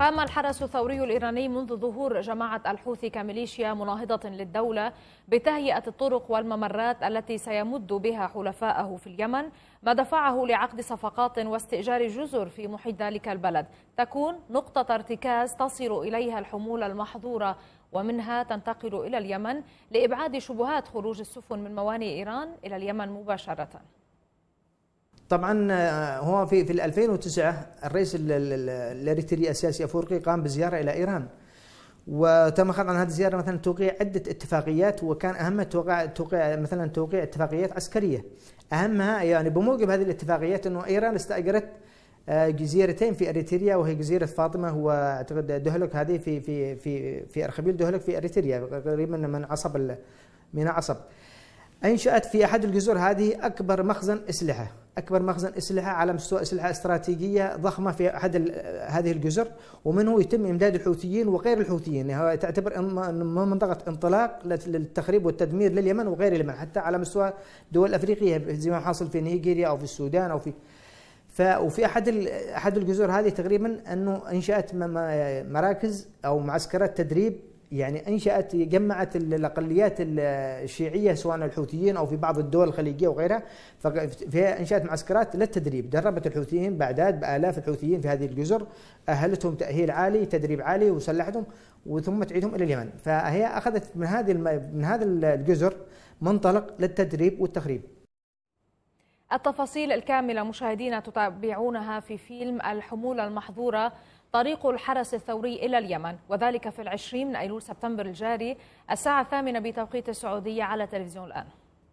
قام الحرس الثوري الإيراني منذ ظهور جماعة الحوثي كميليشيا مناهضة للدولة بتهيئة الطرق والممرات التي سيمد بها حلفائه في اليمن ما دفعه لعقد صفقات واستئجار جزر في محيط ذلك البلد تكون نقطة ارتكاز تصل إليها الحمولة المحظورة ومنها تنتقل إلى اليمن لإبعاد شبهات خروج السفن من موانئ إيران إلى اليمن مباشرةً طبعا آه، هو في في 2009 الرئيس الاريتري السياسي افورقي قام بزياره الى ايران وتم اخذ عن هذه الزياره مثلا توقيع عده اتفاقيات وكان اهمها توقيع توقيع مثلا توقيع اتفاقيات عسكريه اهمها يعني بموجب هذه الاتفاقيات انه ايران استاجرت آه، جزيرتين في اريتريا وهي جزيره فاطمه واعتقد دهلك هذه في في في في ارخبيل دهلك في اريتريا قريبا من عصب ميناء عصب انشات في احد الجزر هذه اكبر مخزن اسلحه أكبر مخزن أسلحة على مستوى أسلحة استراتيجية ضخمة في أحد هذه الجزر ومنه يتم إمداد الحوثيين وغير الحوثيين يعني تعتبر منطقة انطلاق للتخريب والتدمير لليمن وغير اليمن حتى على مستوى دول أفريقية زي ما حاصل في نيجيريا أو في السودان أو في ف وفي احد احد الجزر هذه تقريبا انه انشات مراكز او معسكرات تدريب يعني انشات جمعت الاقليات الشيعيه سواء الحوثيين او في بعض الدول الخليجيه وغيرها فيها انشات معسكرات للتدريب دربت الحوثيين بأعداد بالاف الحوثيين في هذه الجزر اهلتهم تاهيل عالي تدريب عالي وسلحتهم وثم تعيدهم الى اليمن فهي اخذت من هذه من هذا الجزر منطلق للتدريب والتخريب التفاصيل الكاملة مشاهدينا تتابعونها في فيلم الحمولة المحظورة طريق الحرس الثوري إلى اليمن وذلك في العشرين من أيلول سبتمبر الجاري الساعة الثامنة بتوقيت السعودية على تلفزيون الآن